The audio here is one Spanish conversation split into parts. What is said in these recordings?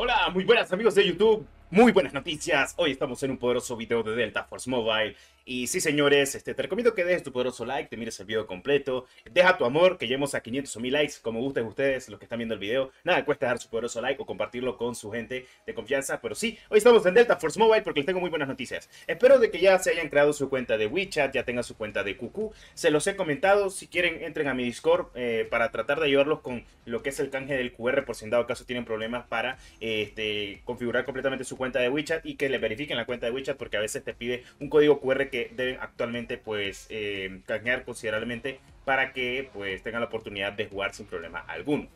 Hola, muy buenas amigos de YouTube. Muy buenas noticias. Hoy estamos en un poderoso video de Delta Force Mobile y sí, señores, este, te recomiendo que dejes tu poderoso like, te mires el video completo, deja tu amor, que lleguemos a 500 o 1000 likes, como gusten ustedes, los que están viendo el video. Nada, cuesta dar su poderoso like o compartirlo con su gente de confianza. Pero sí, hoy estamos en Delta Force Mobile porque les tengo muy buenas noticias. Espero de que ya se hayan creado su cuenta de WeChat, ya tengan su cuenta de QQ. Se los he comentado, si quieren entren a mi Discord eh, para tratar de ayudarlos con lo que es el canje del QR por si en dado caso tienen problemas para este, configurar completamente su cuenta de WeChat y que le verifiquen la cuenta de WeChat porque a veces te pide un código QR que deben actualmente pues eh, considerablemente para que pues tengan la oportunidad de jugar sin problema alguno.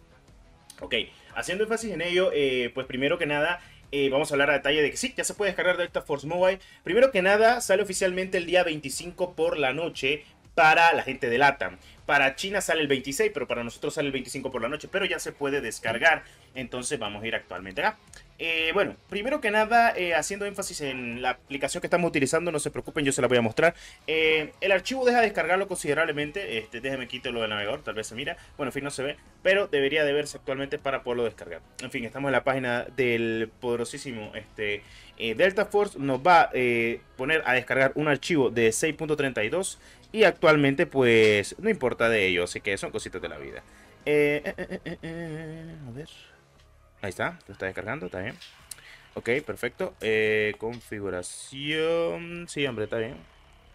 Ok, haciendo énfasis en ello, eh, pues primero que nada, eh, vamos a hablar a detalle de que sí, ya se puede descargar Delta Force Mobile. Primero que nada, sale oficialmente el día 25 por la noche para la gente de LATAM. Para China sale el 26, pero para nosotros sale el 25 por la noche, pero ya se puede descargar. Entonces vamos a ir actualmente acá. Eh, bueno, primero que nada, eh, haciendo énfasis en la aplicación que estamos utilizando, no se preocupen, yo se la voy a mostrar. Eh, el archivo deja descargarlo considerablemente, este, quito lo del navegador, tal vez se mira, bueno, fin, no se ve, pero debería de verse actualmente para poderlo descargar. En fin, estamos en la página del poderosísimo este, Delta Force, nos va a poner a descargar un archivo de 6.32 y actualmente pues no importa de ello, así que son cositas de la vida. a ver... Ahí está, lo está descargando, está bien. Ok, perfecto. Eh, configuración. Sí, hombre, está bien.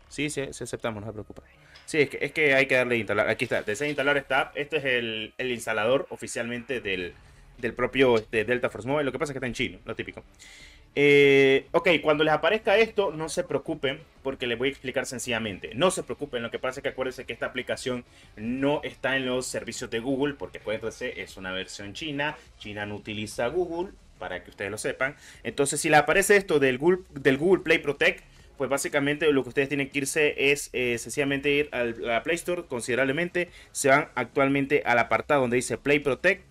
Sí, sí, aceptamos, no se preocupe. Sí, es que, es que hay que darle instalar. Aquí está, desea instalar esta app. Este es el, instalador oficialmente del, propio este, Delta Force Mobile. Lo que pasa es que está en chino, lo típico. Eh, ok, cuando les aparezca esto, no se preocupen, porque les voy a explicar sencillamente. No se preocupen, lo que pasa es que acuérdense que esta aplicación no está en los servicios de Google, porque acuérdense, es una versión china. China no utiliza Google, para que ustedes lo sepan. Entonces, si les aparece esto del Google, Play Protect, pues básicamente lo que ustedes tienen que irse es eh, sencillamente ir a la Play Store considerablemente. Se van actualmente al apartado donde dice Play Protect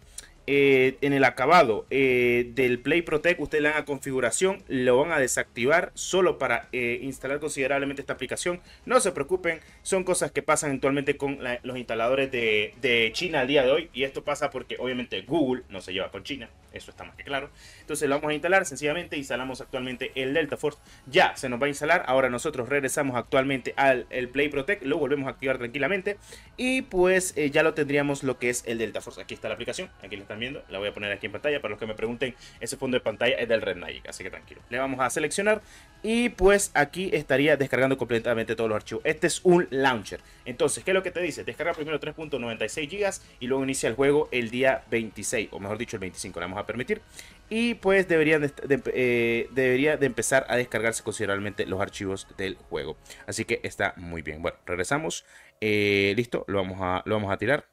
eh, en el acabado eh, del Play Protect, ustedes le dan a configuración, lo van a desactivar solo para eh, instalar considerablemente esta aplicación. No se preocupen, son cosas que pasan actualmente con los instaladores de, China al día de hoy. Y esto pasa porque obviamente Google no se lleva con China, eso está más que claro. Entonces lo vamos a instalar, sencillamente instalamos actualmente el Delta Force. Ya se nos va a instalar, ahora nosotros regresamos actualmente al Play Protect, lo volvemos a activar tranquilamente. Y pues ya lo tendríamos lo que es el Delta Force. Aquí está la aplicación, aquí le está la voy a poner aquí en pantalla. Para los que me pregunten, ese fondo de pantalla es del Red Magic, así que tranquilo. Le vamos a seleccionar y pues aquí estaría descargando completamente todos los archivos. Este es un launcher. Entonces, ¿qué es lo que te dice? Descarga primero 3.96 GB y luego inicia el juego el día 26, o mejor dicho el 25, le vamos a permitir. Y pues deberían eh, debería de empezar a descargarse considerablemente los archivos del juego. Así que está muy bien. Bueno, regresamos. Eh, listo, lo vamos a, lo vamos a tirar.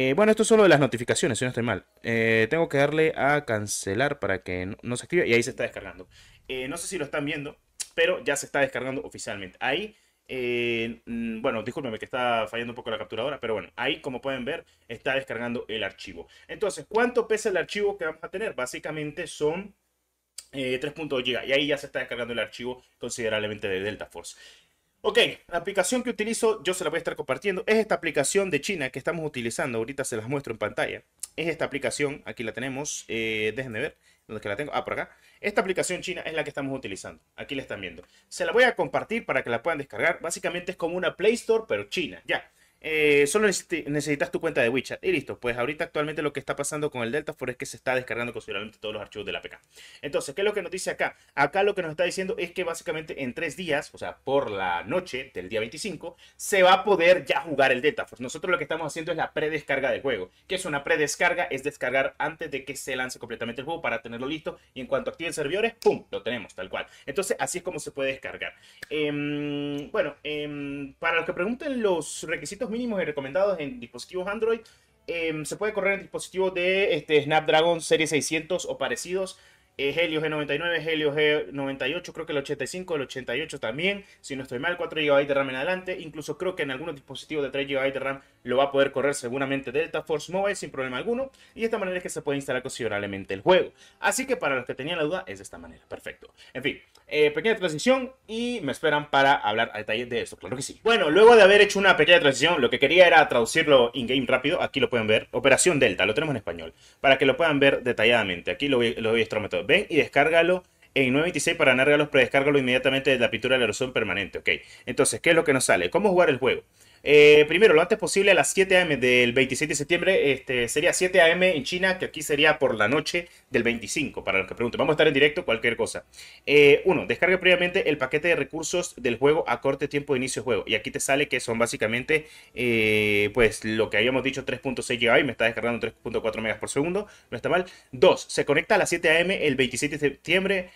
Eh, bueno, esto es solo de las notificaciones, si no estoy mal. Eh, tengo que darle a cancelar para que no, se active. Y ahí se está descargando. Eh, no sé si lo están viendo, pero ya se está descargando oficialmente. Ahí, bueno, discúlpenme que está fallando un poco la capturadora, pero bueno, ahí como pueden ver está descargando el archivo. Entonces, ¿cuánto pesa el archivo que vamos a tener? Básicamente son 3.2 GB. Y ahí ya se está descargando el archivo considerablemente de Delta Force. Ok, la aplicación que utilizo, yo se la voy a estar compartiendo, es esta aplicación de China que estamos utilizando, ahorita se las muestro en pantalla. Es esta aplicación, aquí la tenemos, eh, déjenme ver, donde que la tengo? Ah, por acá. Esta aplicación china es la que estamos utilizando, aquí la están viendo. Se la voy a compartir para que la puedan descargar, básicamente es como una Play Store, pero china, ya. Eh, solo necesitas tu cuenta de WeChat y listo. Pues ahorita actualmente lo que está pasando con el Delta Force es que se está descargando considerablemente todos los archivos de la APK. Entonces, ¿qué es lo que nos dice acá? Acá lo que nos está diciendo es que básicamente en tres días, o sea, por la noche del día 25, se va a poder ya jugar el Delta Force. Nosotros lo que estamos haciendo es la predescarga del juego. ¿Qué es una predescarga? Es descargar antes de que se lance completamente el juego para tenerlo listo y en cuanto activen servidores, ¡pum! Lo tenemos tal cual. Entonces, así es como se puede descargar. Em, bueno, em, para los que pregunten los requisitos mínimos y recomendados en dispositivos Android. Em, se puede correr en dispositivos de este, Snapdragon Serie 600 o parecidos Helio G99, Helio G98, creo que el 85, el 88 también, si no estoy mal, 4 GB de RAM en adelante, incluso creo que en algunos dispositivos de 3 GB de RAM lo va a poder correr seguramente Delta Force Mobile sin problema alguno, y de esta manera es que se puede instalar considerablemente el juego. Así que para los que tenían la duda, es de esta manera, perfecto. En fin, eh, pequeña transición y me esperan para hablar a detalle de esto, claro que sí. Bueno, luego de haber hecho una pequeña transición, lo que quería era traducirlo in-game rápido, aquí lo pueden ver, Operación Delta, lo tenemos en español, para que lo puedan ver detalladamente, aquí lo voy, a voy Ven y descárgalo en 926 para los predescárgalo inmediatamente de la pintura de la erosión permanente. Ok, entonces, ¿qué es lo que nos sale? ¿Cómo jugar el juego? Eh, primero, lo antes posible a las 7 a.m. del 27 de septiembre. Este, sería 7 a.m. en China, que aquí sería por la noche del 25, para los que pregunten. Vamos a estar en directo, cualquier cosa. Eh, uno, descarga previamente el paquete de recursos del juego a corte tiempo de inicio de juego. Y aquí te sale que son básicamente, eh, pues, lo que habíamos dicho, 3.6 GB. Me está descargando 3.4 megas por segundo. No está mal. Dos, se conecta a las 7 a.m. el 27 de septiembre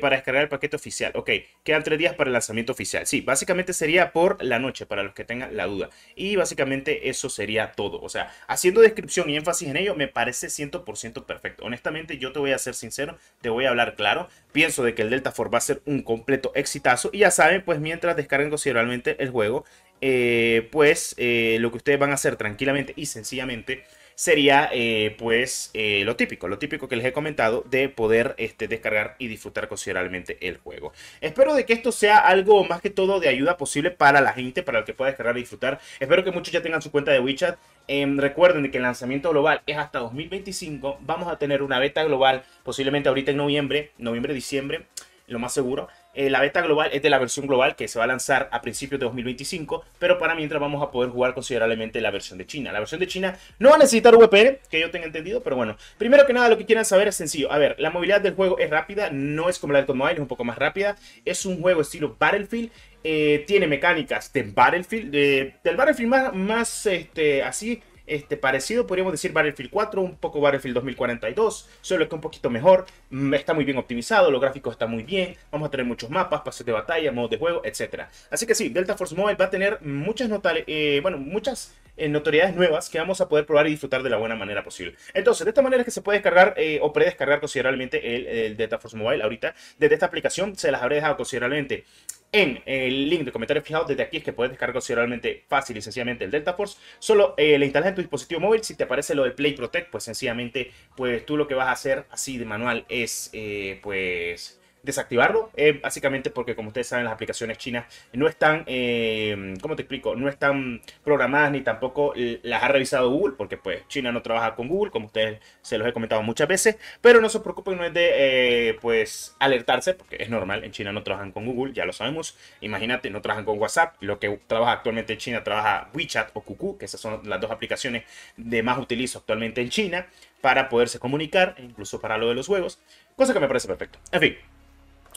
para descargar el paquete oficial. Ok, quedan tres días para el lanzamiento oficial. Sí, básicamente sería por la noche, para los que tengan la duda. Y básicamente eso sería todo. O sea, haciendo descripción y énfasis en ello, me parece 100% perfecto. Honestamente, yo te voy a ser sincero, te voy a hablar claro. Pienso de que el Delta Force va a ser un completo exitazo. Y ya saben, pues mientras descarguen considerablemente el juego, eh, pues eh, lo que ustedes van a hacer tranquilamente y sencillamente sería eh, pues eh, lo típico, lo típico que les he comentado de poder este, descargar y disfrutar considerablemente el juego. Espero de que esto sea algo más que todo de ayuda posible para la gente, para el que pueda descargar y disfrutar. Espero que muchos ya tengan su cuenta de WeChat. Eh, recuerden que el lanzamiento global es hasta 2025. Vamos a tener una beta global posiblemente ahorita en noviembre, noviembre, diciembre, lo más seguro. Eh, la beta global es de la versión global que se va a lanzar a principios de 2025, pero para mientras vamos a poder jugar considerablemente la versión de China. La versión de China no va a necesitar VPN, que yo tenga entendido, pero bueno. Primero que nada, lo que quieran saber es sencillo. A ver, la movilidad del juego es rápida, no es como la de Mobile, es un poco más rápida. Es un juego estilo Battlefield. Eh, tiene mecánicas de Battlefield, del Battlefield más, más este, así este, parecido, podríamos decir Battlefield 4, un poco Battlefield 2042, solo que un poquito mejor, mm, está muy bien optimizado, los gráficos están muy bien, vamos a tener muchos mapas, pases de batalla, modos de juego, etc. Así que sí, Delta Force Mobile va a tener muchas, eh, bueno, muchas eh, notoriedades nuevas que vamos a poder probar y disfrutar de la buena manera posible. Entonces, de esta manera es que se puede descargar eh, o predescargar considerablemente el, el, Delta Force Mobile ahorita desde esta aplicación, se las habré dejado considerablemente en el link de comentarios fijado desde aquí es que puedes descargar considerablemente fácil y sencillamente el Delta Force. Solo eh, le instalas en tu dispositivo móvil. Si te aparece lo del Play Protect, pues sencillamente, pues tú lo que vas a hacer así de manual es, eh, pues desactivarlo, eh, básicamente porque como ustedes saben las aplicaciones chinas no están, eh, como te explico? No están programadas ni tampoco las ha revisado Google, porque pues China no trabaja con Google, como ustedes se los he comentado muchas veces, pero no se preocupen, no es de eh, pues alertarse, porque es normal, en China no trabajan con Google, ya lo sabemos, imagínate, no trabajan con WhatsApp, lo que trabaja actualmente en China trabaja WeChat o qq que esas son las dos aplicaciones de más utilizo actualmente en China para poderse comunicar, e incluso para lo de los juegos, cosa que me parece perfecto. En fin.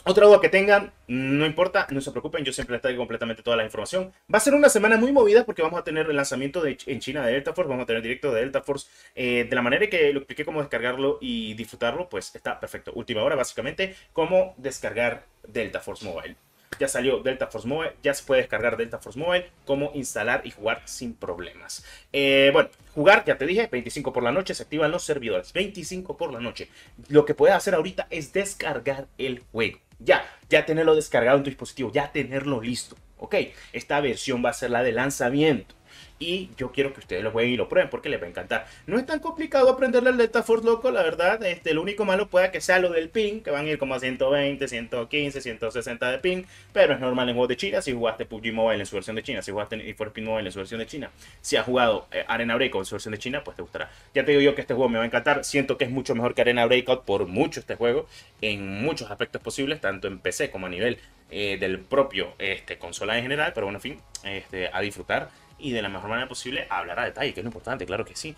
Otra duda que tengan, no importa, no se preocupen, yo siempre les traigo completamente toda la información. Va a ser una semana muy movida porque vamos a tener el lanzamiento de, en China de Delta Force, vamos a tener directo de Delta Force. Eh, de la manera que lo expliqué cómo descargarlo y disfrutarlo, pues está perfecto. Última hora, básicamente, cómo descargar Delta Force Mobile ya salió Delta Force Mobile, ya se puede descargar Delta Force Mobile, cómo instalar y jugar sin problemas. Eh, bueno, jugar, ya te dije, 25 por la noche, se activan los servidores, 25 por la noche. Lo que puedes hacer ahorita es descargar el juego. Ya, ya tenerlo descargado en tu dispositivo, ya tenerlo listo. Ok, esta versión va a ser la de lanzamiento. Y yo quiero que ustedes lo jueguen y lo prueben porque les va a encantar. No es tan complicado aprender la letra Force Loco, la verdad. Este, lo único malo puede que sea lo del ping, que van a ir como a 120, 115, 160 de ping. Pero es normal en juegos de China. Si jugaste PUBG Mobile en su versión de China, si jugaste e Speed Mobile en su versión de China, si has jugado eh, Arena Breakout en su versión de China, pues te gustará. Ya te digo yo que este juego me va a encantar. Siento que es mucho mejor que Arena Breakout por mucho este juego, en muchos aspectos posibles, tanto en PC como a nivel eh, del propio este, consola en general. Pero bueno, en fin, este, a disfrutar y de la mejor manera posible hablará a detalle, que es lo importante, claro que sí.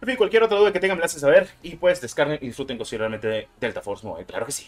En fin, cualquier otra duda que tengan me la hacen saber y pues descarguen y disfruten considerablemente de Delta Force 9, claro que sí.